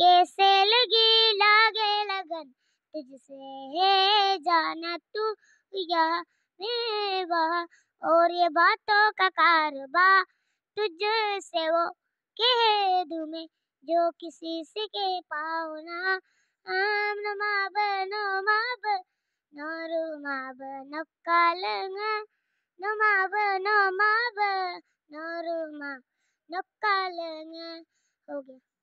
कैसे लगी लागे लगन तुझसे है जाना तू या मेवा और ये बातों का कारबा तुझसे वो कह दू मैं जो किसी से के पाओ ना न माब नो माब रु माब नक्कालंगा नो माब नो माब नोरू मा नक्कालंगा हो गया